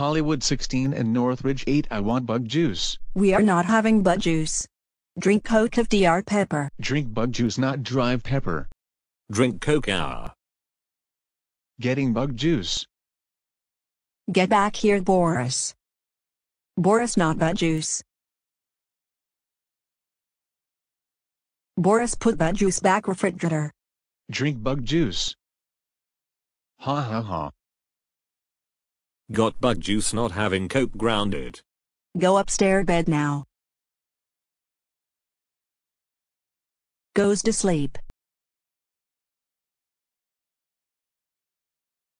Hollywood 16 and Northridge 8 I want bug juice. We are not having bug juice. Drink Coke of DR Pepper. Drink bug juice not drive pepper. Drink Coke hour. Getting bug juice. Get back here Boris. Boris not bug juice. Boris put bug juice back refrigerator. Drink bug juice. Ha ha ha. Got bug juice not having cope grounded. Go upstairs bed now. Goes to sleep.